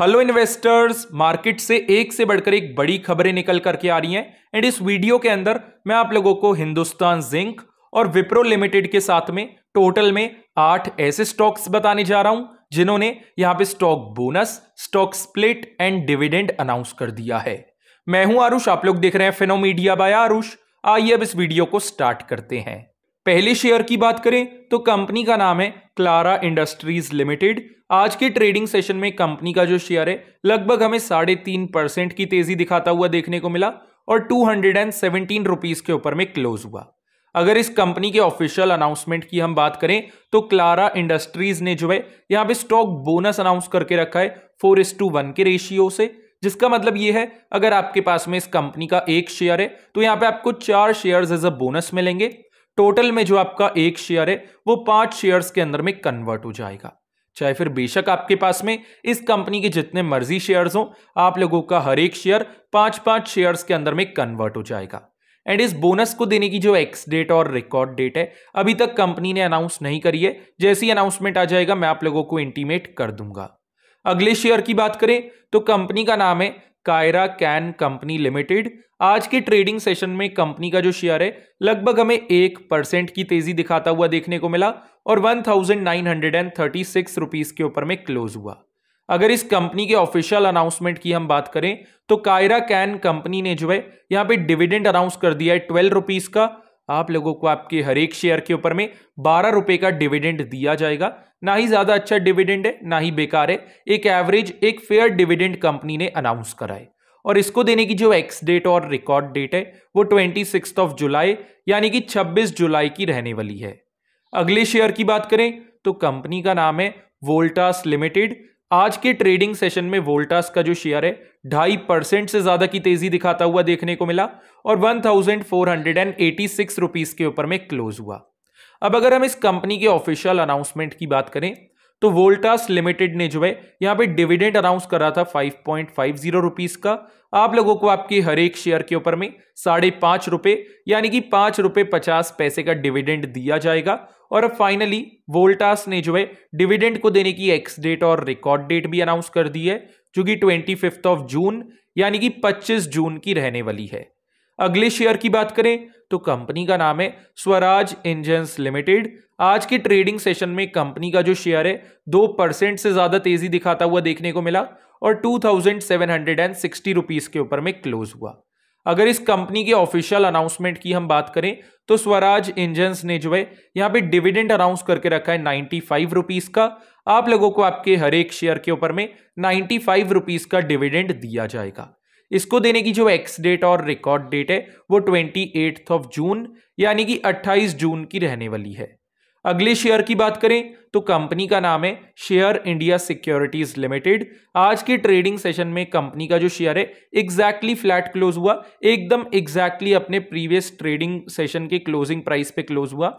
hello investors market से एक से बढ़कर एक बड़ी खबरें निकल करके आ रही हैं एंड इस वीडियो के अंदर मैं आप लोगों को हिंदुस्तान जिंक और विप्रो लिमिटेड के साथ में टोटल में आठ ऐसे स्टॉक्स बताने जा रहा हूं जिन्होंने यहां पे stock bonus stock split and dividend announce कर दिया है मैं हूं आरुष आप लोग देख रहे हैं फिनोमीडिया बाय आरुष आइए अब इस वीडियो को स्टार्ट करते हैं पहले शेयर की बात करें तो कंपनी का नाम है क्लारा इंडस्ट्रीज लिमिटेड आज के ट्रेडिंग सेशन में कंपनी का जो शेयर है लगभग हमें साढ़े तीन परसेंट की तेजी दिखाता हुआ देखने को मिला और two hundred and seventeen rupees के ऊपर में क्लोज हुआ अगर इस कंपनी के ऑफिशियल अनाउंसमेंट की हम बात करें तो क्लारा इंडस्ट्रीज ने जो है यहाँ पे स्टॉक बोनस अनाउंस करके रखा है फोर इस टू वन के रेशियो से जिसका मतलब ये है अगर आपके पास में इस कंपनी का एक शेयर है तो यहाँ पे आपको चार शेयर्स एज अ बोनस मिलेंगे टोटल में जो आपका एक शेयर है वो पांच शेयर्स के अंदर में कन्वर्ट हो जाएगा चाहे फिर बेशक आपके पास में इस कंपनी के जितने मर्जी शेयर्स हों आप लोगों का हर एक शेयर पांच पांच शेयर्स के अंदर में कन्वर्ट हो जाएगा एंड इस बोनस को देने की जो एक्स डेट और रिकॉर्ड डेट है अभी तक कंपनी ने अनाउंस नहीं करी है जैसे ही अनाउंसमेंट आ जाएगा मैं आप लोगों को इंटीमेट कर दूंगा अगले शेयर की बात करें तो कंपनी का नाम है कायरा कैन कंपनी लिमिटेड आज के ट्रेडिंग सेशन में कंपनी का जो शेयर है लगभग हमें एक परसेंट की तेजी दिखाता हुआ देखने को मिला और one thousand nine hundred and thirty six rupees के ऊपर में क्लोज हुआ अगर इस कंपनी के ऑफिशियल अनाउंसमेंट की हम बात करें तो कायरा कैन कंपनी ने जो है यहाँ पे डिविडेंड अनाउंस कर दिया है ट्वेल्व रुपीज का आप लोगों को आपके हर एक शेयर के ऊपर में बारह रुपए का डिविडेंड दिया जाएगा ना ही ज़्यादा अच्छा डिविडेंड है ना ही बेकार है एक एवरेज एक फेयर डिविडेंड कंपनी ने अनाउंस कराए और इसको देने की जो एक्स डेट और रिकॉर्ड डेट है वो ट्वेंटी सिक्स ऑफ जुलाई यानी कि छब्बीस जुलाई की रहने वाली है अगले शेयर की बात करें तो कंपनी का नाम है वोल्टास लिमिटेड आज के ट्रेडिंग सेशन में वोल्टास का जो शेयर है ढाई परसेंट से ज्यादा की तेजी दिखाता हुआ देखने को मिला और one thousand four hundred and eighty six rupees के ऊपर में क्लोज हुआ अब अगर हम इस कंपनी के ऑफिशियल अनाउंसमेंट की बात करें तो वोल्टास लिमिटेड ने जो है यहाँ पे डिविडेंड अनाउंस करा था five point five zero rupees का आप लोगों को आपके हर एक शेयर के ऊपर में साढ़े पांच रुपए यानी कि पांच रुपए पचास पैसे का डिविडेंड दिया जाएगा और अब फाइनली वोल्टास ने जो है डिविडेंड को देने की एक्स डेट और रिकॉर्ड डेट भी अनाउंस कर दी है जो कि ट्वेंटी ऑफ जून यानी कि पच्चीस जून की रहने वाली है अगले शेयर की बात करें तो कंपनी का नाम है स्वराज इंजन्स लिमिटेड आज के ट्रेडिंग सेशन में कंपनी का जो शेयर है दो परसेंट से ज़्यादा तेज़ी दिखाता हुआ देखने को मिला और two thousand seven hundred and sixty rupees के ऊपर में क्लोज हुआ अगर इस कंपनी के ऑफिशियल अनाउंसमेंट की हम बात करें तो स्वराज इंजन्स ने जो है यहाँ पे डिविडेंड अनाउंस करके रखा है नाइन्टी फाइव रुपीज़ का आप लोगों को आपके हर एक शेयर के ऊपर में नाइन्टी फाइव रुपीज़ का डिविडेंड दिया जाएगा इसको देने की जो एक्स डेट और रिकॉर्ड डेट है वो ट्वेंटी एट्थ ऑफ जून यानी कि अट्ठाईस जून की रहने वाली है अगले शेयर की बात करें तो कंपनी का नाम है शेयर इंडिया सिक्योरिटीज लिमिटेड आज के ट्रेडिंग सेशन में कंपनी का जो शेयर है एग्जैक्टली फ्लैट क्लोज हुआ एकदम एग्जैक्टली अपने प्रीवियस ट्रेडिंग सेशन के क्लोजिंग प्राइस पे क्लोज हुआ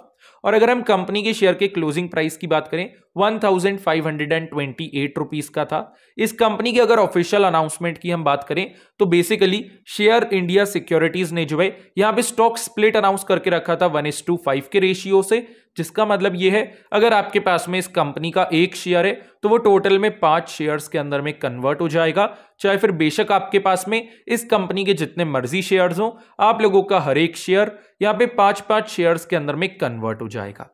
और अगर हम कंपनी के शेयर के क्लोजिंग प्राइस की बात करें one thousand five hundred and twenty eight rupees का था इस कंपनी के अगर ऑफिशियल अनाउंसमेंट की हम बात करें तो बेसिकली शेयर इंडिया सिक्योरिटीज ने जो है यहां पे स्टॉक स्प्लिट अनाउंस करके रखा था वन एस टू फाइव के रेशियो से जिसका मतलब ये है अगर आपके पास में इस कंपनी का एक शेयर है तो वो टोटल में पांच शेयर्स के अंदर में कन्वर्ट हो जाएगा चाहे फिर बेशक आपके पास में इस कंपनी के जितने मर्जी शेयर्स हों आप लोगों का हर एक शेयर यहाँ पे पांच पांच शेयर्स के अंदर में कन्वर्ट हो जाएगा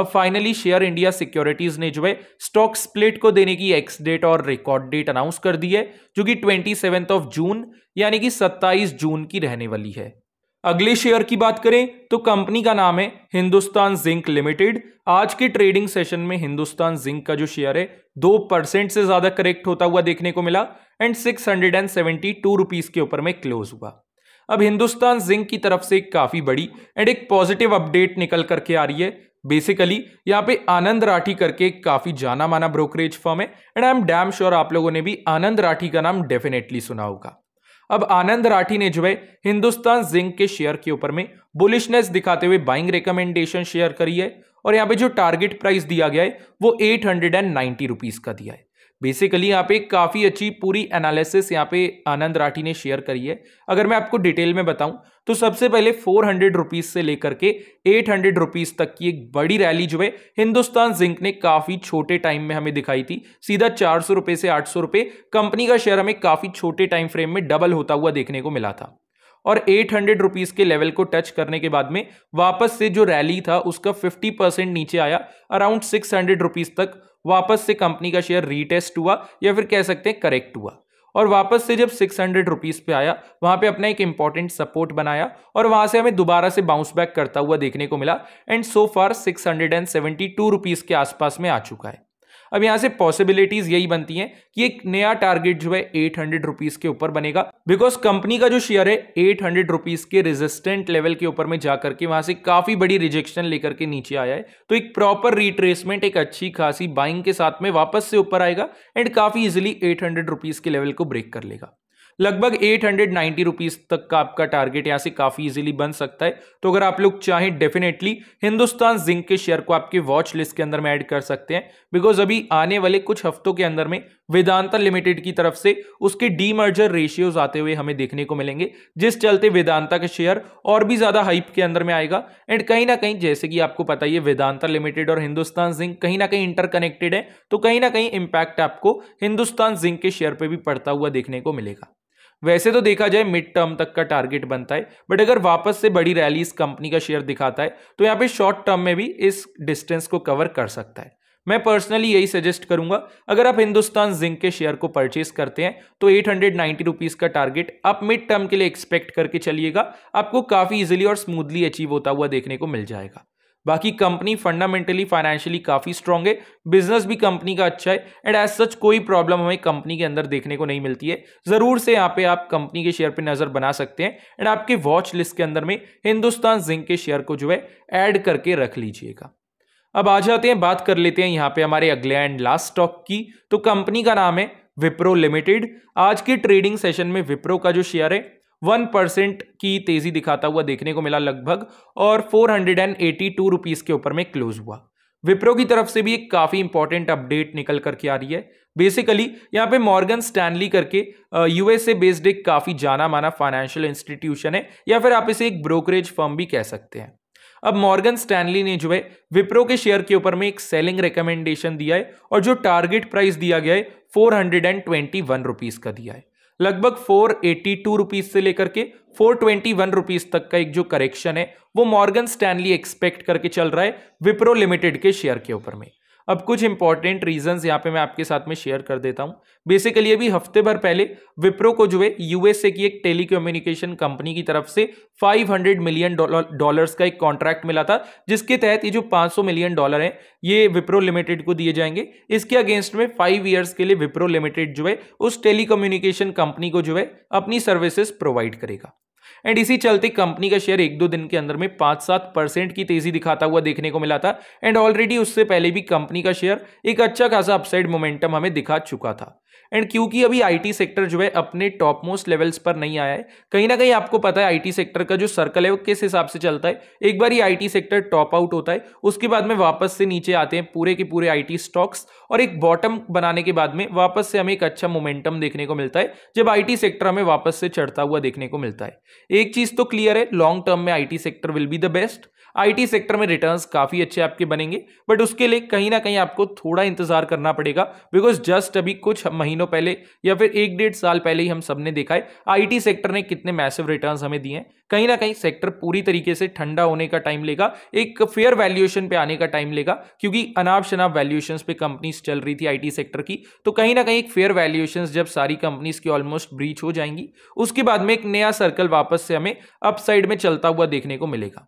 अब फाइनली शेयर इंडिया सिक्योरिटीज ने जो है स्टॉक स्प्लिट को देने की एक्स डेट और रिकॉर्ड डेट अनाउंस कर दी है जो कि ट्वेंटी ऑफ जून यानी कि सत्ताईस जून की रहने वाली है अगले शेयर की बात करें तो कंपनी का नाम है हिंदुस्तान जिंक लिमिटेड आज के ट्रेडिंग सेशन में हिंदुस्तान जिंक का जो शेयर है दो परसेंट से ज्यादा करेक्ट होता हुआ देखने को मिला and six hundred and seventy two rupees के ऊपर में क्लोज हुआ अब हिंदुस्तान जिंक की तरफ से काफी बड़ी एंड एक पॉजिटिव अपडेट निकल करके आ रही है बेसिकली यहाँ पे आनंद राठी करके काफी जाना माना ब्रोकरेज फर्म है and I am damn sure आप लोगों ने भी आनंद राठी का नाम डेफिनेटली सुना होगा अब आनंद राठी ने जो है हिंदुस्तान जिंक के शेयर के ऊपर में बुलिशनेस दिखाते हुए बाइंग रिकमेंडेशन शेयर करी है और यहाँ पे जो टारगेट प्राइस दिया गया है वो eight hundred and ninety rupees का दिया है बेसिकली यहाँ पे काफ़ी अच्छी पूरी एनालिसिस यहाँ पे आनंद राठी ने शेयर करी है अगर मैं आपको डिटेल में बताऊं तो सबसे पहले फोर हंड्रेड रुपीज़ से लेकर के एट हंड्रेड रुपीज़ तक की एक बड़ी रैली जो है हिंदुस्तान जिंक ने काफ़ी छोटे टाइम में हमें दिखाई थी सीधा चार सौ रुपये से आठ सौ रुपये कंपनी का शेयर हमें काफ़ी छोटे टाइम फ्रेम में डबल होता हुआ देखने को मिला था और एट हंड्रेड रुपीज़ के लेवल को टच करने के बाद में वापस से जो रैली था उसका फिफ्टी परसेंट नीचे आया अराउंड सिक्स हंड्रेड रुपीज़ तक वापस से कंपनी का शेयर रीटेस्ट हुआ या फिर कह सकते हैं करेक्ट हुआ और वापस से जब सिक्स हंड्रेड रुपीज़ पे आया वहां पे अपना एक इंपॉर्टेंट सपोर्ट बनाया और वहां से हमें दोबारा से बाउंस बैक करता हुआ देखने को मिला and so far six hundred and seventy two rupees के आसपास में आ चुका है अब यहां से पॉसिबिलिटीज यही बनती हैं कि एक नया टारगेट जो है एट हंड्रेड रुपीज के ऊपर बनेगा बिकॉज कंपनी का जो शेयर है एट हंड्रेड रुपीज के रेजिस्टेंट लेवल के ऊपर में जाकर के वहां से काफी बड़ी रिजेक्शन लेकर के नीचे आया है तो एक प्रॉपर रिट्रेसमेंट एक अच्छी खासी बाइंग के साथ में वापस से ऊपर आएगा एंड काफी इजिली एट हंड्रेड रुपीज के लेवल को ब्रेक कर लेगा लगभग एट हंड्रेड रुपीज तक का आपका टारगेट यहाँ से काफ़ी इजीली बन सकता है तो अगर आप लोग चाहें डेफिनेटली हिंदुस्तान जिंक के शेयर को आपके वॉच लिस्ट के अंदर में ऐड कर सकते हैं बिकॉज अभी आने वाले कुछ हफ्तों के अंदर में वेदांता लिमिटेड की तरफ से उसके डी मर्जर रेशियोज आते हुए हमें देखने को मिलेंगे जिस चलते वेदांता का शेयर और भी ज़्यादा हाइप के अंदर में आएगा एंड कहीं ना कहीं जैसे कि आपको पता ही है वेदांता लिमिटेड और हिंदुस्तान जिंक कहीं ना कहीं इंटरकनेक्टेड है तो कहीं ना कहीं इंपैक्ट आपको हिंदुस्तान जिंक के शेयर पर भी पड़ता हुआ देखने को मिलेगा वैसे तो देखा जाए मिड टर्म तक का टारगेट बनता है बट अगर वापस से बड़ी रैली इस कंपनी का शेयर दिखाता है तो यहाँ पे शॉर्ट टर्म में भी इस डिस्टेंस को कवर कर सकता है मैं पर्सनली यही सजेस्ट करूंगा अगर आप हिंदुस्तान जिंक के शेयर को परचेज करते हैं तो एट हंड्रेड रुपीज का टारगेट आप मिड टर्म के लिए एक्सपेक्ट करके चलिएगा आपको काफी इजिली और स्मूथली अचीव होता हुआ देखने को मिल जाएगा बाकी कंपनी फंडामेंटली फाइनेंशियली काफ़ी स्ट्रांग है बिजनेस भी कंपनी का अच्छा है एंड एज सच कोई प्रॉब्लम हमें कंपनी के अंदर देखने को नहीं मिलती है ज़रूर से यहाँ पे आप कंपनी के शेयर पे नज़र बना सकते हैं एंड आपके वॉच लिस्ट के अंदर में हिंदुस्तान जिंक के शेयर को जो है ऐड करके रख लीजिएगा अब आ जाते हैं बात कर लेते हैं यहाँ पे हमारे अगले एंड लास्ट स्टॉक की तो कंपनी का नाम है विप्रो लिमिटेड आज के ट्रेडिंग सेशन में विप्रो का जो शेयर है वन परसेंट की तेजी दिखाता हुआ देखने को मिला लगभग और four hundred and eighty two rupees के ऊपर में क्लोज हुआ विप्रो की तरफ से भी एक काफ़ी इंपॉर्टेंट अपडेट निकल करके आ रही है बेसिकली यहाँ पे मॉर्गन स्टैनली करके यूएसए बेस्ड एक काफ़ी जाना माना फाइनेंशियल इंस्टीट्यूशन है या फिर आप इसे एक ब्रोकरेज फर्म भी कह सकते हैं अब मॉर्गन स्टैनली ने जो है विप्रो के शेयर के ऊपर में एक सेलिंग रिकमेंडेशन दिया है और जो टारगेट प्राइस दिया गया है four hundred and twenty one rupees का दिया है लगभग फोर एटी टू रुपीज से लेकर के फोर ट्वेंटी वन रुपीज तक का एक जो करेक्शन है वो मॉर्गन स्टैनली एक्सपेक्ट करके चल रहा है विप्रो लिमिटेड के शेयर के ऊपर में अब कुछ इंपॉर्टेंट रीजंस यहाँ पे मैं आपके साथ में शेयर कर देता हूँ बेसिकली अभी हफ्ते भर पहले विप्रो को जो है यूएसए की एक टेलीकम्युनिकेशन कंपनी की तरफ से 500 मिलियन डॉलर्स का एक कॉन्ट्रैक्ट मिला था जिसके तहत ये जो 500 मिलियन डॉलर हैं ये विप्रो लिमिटेड को दिए जाएंगे इसके अगेंस्ट में फाइव ईयर्स के लिए विप्रो लिमिटेड जो है उस टेलीकम्युनिकेशन कंपनी को जो है अपनी सर्विसेज प्रोवाइड करेगा एंड इसी चलते कंपनी का शेयर एक दो दिन के अंदर में पांच सात परसेंट की तेजी दिखाता हुआ देखने को मिला था एंड ऑलरेडी उससे पहले भी कंपनी का शेयर एक अच्छा खासा अपसाइड मोमेंटम हमें दिखा चुका था एंड क्योंकि अभी आईटी सेक्टर जो है अपने टॉप मोस्ट लेवल्स पर नहीं आया है कहीं ना कहीं आपको पता है आईटी सेक्टर का जो सर्कल है वो किस हिसाब से चलता है एक बार ही आईटी सेक्टर टॉप आउट होता है उसके बाद में वापस से नीचे आते हैं पूरे के पूरे आईटी स्टॉक्स और एक बॉटम बनाने के बाद में वापस से हमें एक अच्छा मोमेंटम देखने को मिलता है जब आई सेक्टर हमें वापस से चढ़ता हुआ देखने को मिलता है एक चीज तो क्लियर है लॉन्ग टर्म में I sector will be the best IT sector में रिटर्न्स काफ़ी अच्छे आपके बनेंगे बट उसके लिए कहीं ना कहीं आपको थोड़ा इंतजार करना पड़ेगा बिकॉज जस्ट अभी कुछ महीनों पहले या फिर एक डेढ़ साल पहले ही हम सबने देखा है आईटी सेक्टर ने कितने मैसिव रिटर्न हमें दिए हैं कहीं ना कहीं सेक्टर पूरी तरीके से ठंडा होने का टाइम लेगा एक फेयर वैल्यूएशन पे आने का टाइम लेगा क्योंकि अनाप शनाप वैल्यूएशन पे कंपनीज चल रही थी आईटी सेक्टर की तो कहीं ना कहीं एक फेयर वैल्यूएशन जब सारी कंपनीज की ऑलमोस्ट ब्रीच हो जाएंगी उसके बाद में एक नया सर्कल वापस से हमें अपसाइड में चलता हुआ देखने को मिलेगा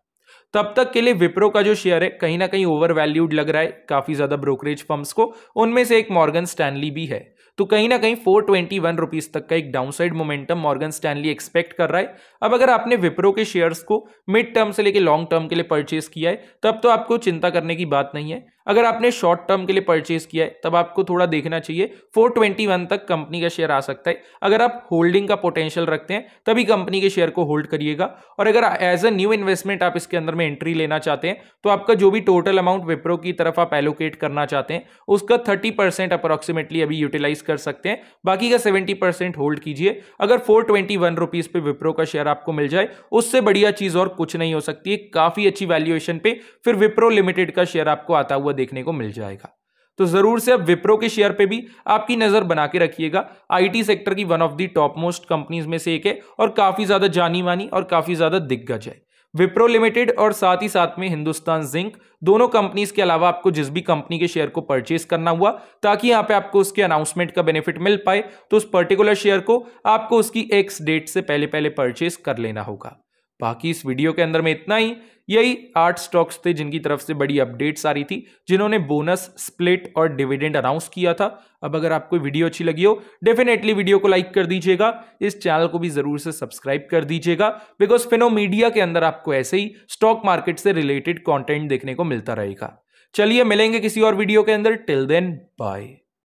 तब तक के लिए विप्रो का जो शेयर है कहीं ना कहीं ओवर वैल्यूड लग रहा है काफ़ी ज़्यादा ब्रोकरेज फर्म्स को उनमें से एक मॉर्गन स्टैनली भी है तो कहीं ना कहीं फोर ट्वेंटी वन रुपीज तक का एक downside momentum Morgan Stanley expect कर रहा है अब अगर आपने विप्रो के शेयर्स को मिड टर्म से लेकर लॉन्ग टर्म के लिए परचेस किया है तब तो आपको चिंता करने की बात नहीं है अगर आपने शॉर्ट टर्म के लिए परचेज किया है तब आपको थोड़ा देखना चाहिए 421 तक कंपनी का शेयर आ सकता है अगर आप होल्डिंग का पोटेंशियल रखते हैं तभी कंपनी के शेयर को होल्ड करिएगा और अगर एज अ न्यू इन्वेस्टमेंट आप इसके अंदर में एंट्री लेना चाहते हैं तो आपका जो भी टोटल अमाउंट विप्रो की तरफ आप एलोकेट करना चाहते हैं उसका थर्टी परसेंट अप्रॉक्सीमेटली अभी यूटिलाइज कर सकते हैं बाकी का सेवेंटी परसेंट होल्ड कीजिए अगर फोर ट्वेंटी वन रुपीज पे विप्रो का शेयर आपको मिल जाए उससे बढ़िया चीज और कुछ नहीं हो सकती है काफी अच्छी वैल्यूएशन पे फिर विप्रो लिमिटेड का शेयर आपको आता हुआ देखने को मिल जाएगा तो जरूर से अब विप्रो के शेयर पे भी आपकी नजर बना के रखिएगा आईटी सेक्टर की one of the top most companies में से एक है और काफी ज्यादा जानी मानी और काफी ज्यादा दिग्गज है विप्रो लिमिटेड और साथ ही साथ में हिंदुस्तान जिंक दोनों कंपनीज के अलावा आपको जिस भी कंपनी के शेयर को परचेज करना हुआ ताकि यहाँ पे आपको उसके अनाउंसमेंट का बेनिफिट मिल पाए तो उस पर्टिकुलर शेयर को आपको उसकी एक्स डेट से पहले पहले परचेज कर लेना होगा बाकी इस वीडियो के अंदर में इतना ही यही आठ स्टॉक्स थे जिनकी तरफ से बड़ी अपडेट्स आ रही थी जिन्होंने बोनस स्प्लिट और डिविडेंड अनाउंस किया था अब अगर आपको वीडियो अच्छी लगी हो डेफिनेटली वीडियो को लाइक कर दीजिएगा इस चैनल को भी जरूर से सब्सक्राइब कर दीजिएगा बिकॉज फिनो मीडिया के अंदर आपको ऐसे ही स्टॉक मार्केट से रिलेटेड कॉन्टेंट देखने को मिलता रहेगा चलिए मिलेंगे किसी और वीडियो के अंदर टिल देन बाय